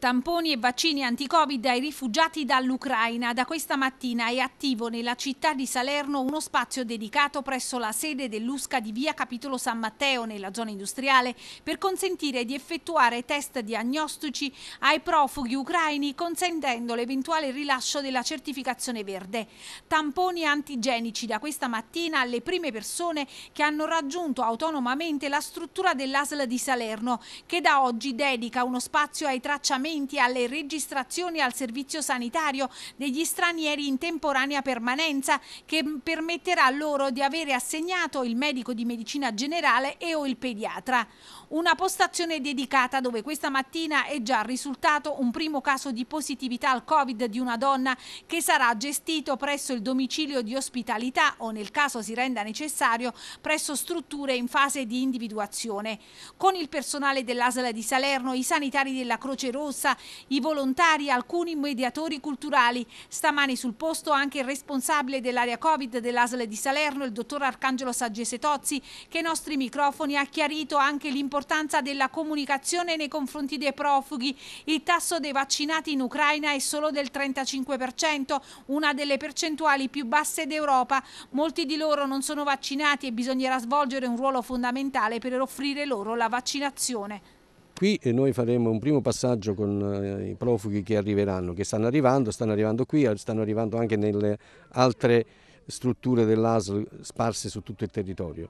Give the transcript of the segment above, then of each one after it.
Tamponi e vaccini anti-Covid ai rifugiati dall'Ucraina. Da questa mattina è attivo nella città di Salerno uno spazio dedicato presso la sede dell'USCA di via Capitolo San Matteo, nella zona industriale, per consentire di effettuare test diagnostici ai profughi ucraini, consentendo l'eventuale rilascio della certificazione verde. Tamponi antigenici da questa mattina alle prime persone che hanno raggiunto autonomamente la struttura dell'ASL di Salerno, che da oggi dedica uno spazio ai tracciamenti accertamenti, alle registrazioni al servizio sanitario degli stranieri in temporanea permanenza che permetterà loro di avere assegnato il medico di medicina generale e o il pediatra. Una postazione dedicata dove questa mattina è già risultato un primo caso di positività al Covid di una donna che sarà gestito presso il domicilio di ospitalità o nel caso si renda necessario presso strutture in fase di individuazione. Con il personale dell'ASL di Salerno, i sanitari della Croce Rossa corsa, i volontari, alcuni mediatori culturali. Stamani sul posto anche il responsabile dell'area Covid dell'Asle di Salerno, il dottor Arcangelo Saggese Tozzi, che ai nostri microfoni ha chiarito anche l'importanza della comunicazione nei confronti dei profughi. Il tasso dei vaccinati in Ucraina è solo del 35%, una delle percentuali più basse d'Europa. Molti di loro non sono vaccinati e bisognerà svolgere un ruolo fondamentale per offrire loro la vaccinazione. Qui e eh, noi faremo un primo passaggio con eh, i profughi che arriveranno, che stanno arrivando, stanno arrivando qui, eh, stanno arrivando anche nelle altre strutture dell'ASL sparse su tutto il territorio.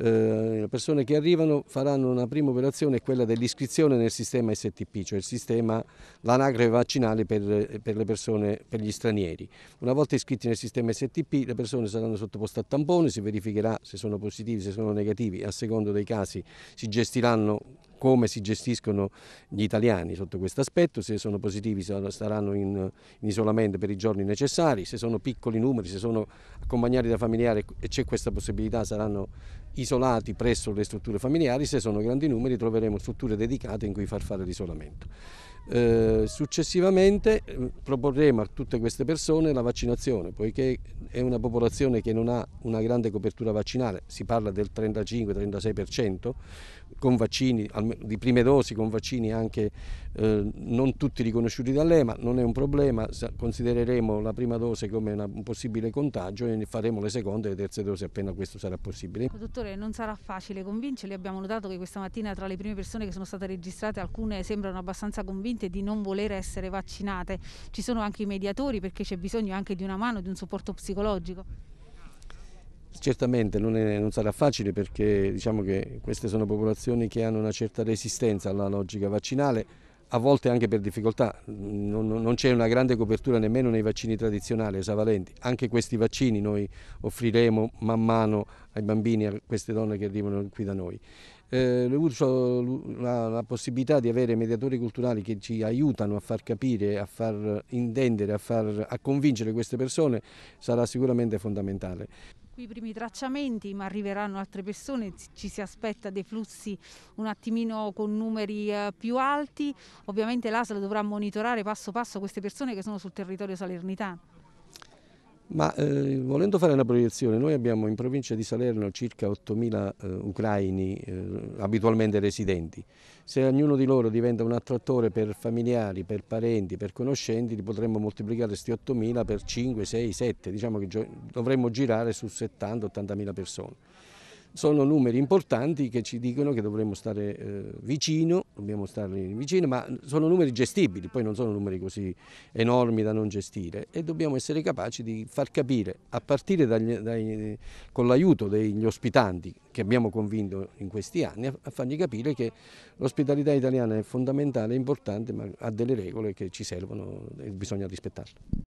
Eh, le persone che arrivano faranno una prima operazione, quella dell'iscrizione nel sistema STP, cioè il sistema, l'anagrafe vaccinale per, per, le persone, per gli stranieri. Una volta iscritti nel sistema STP le persone saranno sottoposte a tampone, si verificherà se sono positivi, se sono negativi, a secondo dei casi si gestiranno come si gestiscono gli italiani sotto questo aspetto, se sono positivi staranno in, in, isolamento per i giorni necessari, se sono piccoli numeri, se sono accompagnati da familiari e c'è questa possibilità saranno isolati presso le strutture familiari, se sono grandi numeri troveremo strutture dedicate in cui far fare l'isolamento. Eh, successivamente mm, proporremo a tutte queste persone la vaccinazione, poiché è una popolazione che non ha una grande copertura vaccinale, si parla del 35-36%, con vaccini di prime dosi, con vaccini anche eh, non tutti riconosciuti dall'EMA, non è un problema, considereremo la prima dose come una, un possibile contagio e ne faremo le seconde e le terze dosi appena questo sarà possibile. Ecco, dottore, non sarà facile convincerli, abbiamo notato che questa mattina tra le prime persone che sono state registrate alcune sembrano abbastanza convinte gente di non voler essere vaccinate. Ci sono anche i mediatori perché c'è bisogno anche di una mano, di un supporto psicologico. Certamente non, è, non sarà facile perché diciamo queste sono popolazioni che hanno una certa resistenza alla logica vaccinale a volte anche per difficoltà, non, non c'è una grande copertura nemmeno nei vaccini tradizionali esavalenti, anche questi vaccini noi offriremo man mano ai bambini, a queste donne che arrivano qui da noi. Eh, uso la, la, possibilità di avere mediatori culturali che ci aiutano a far capire, a far intendere, a, far, a convincere queste persone sarà sicuramente fondamentale qui i primi tracciamenti, ma arriveranno altre persone, ci si aspetta dei flussi un attimino con numeri eh, più alti, ovviamente l'ASL dovrà monitorare passo passo queste persone che sono sul territorio salernitano. Ma eh, volendo fare una proiezione, noi abbiamo in provincia di Salerno circa 8.000 eh, ucraini eh, abitualmente residenti. Se ognuno di loro diventa un attrattore per familiari, per parenti, per conoscenti, li potremmo moltiplicare questi 8.000 per 5, 6, 7, diciamo che dovremmo girare su 70-80.000 persone sono numeri importanti che ci dicono che dovremmo stare eh, vicino, dobbiamo starli vicino, ma sono numeri gestibili, poi non sono numeri così enormi da non gestire e dobbiamo essere capaci di far capire, a partire dagli, dai, con l'aiuto degli ospitanti che abbiamo convinto in questi anni, a fargli capire che l'ospitalità italiana è fondamentale, è importante, ma ha delle regole che ci servono e bisogna rispettarle.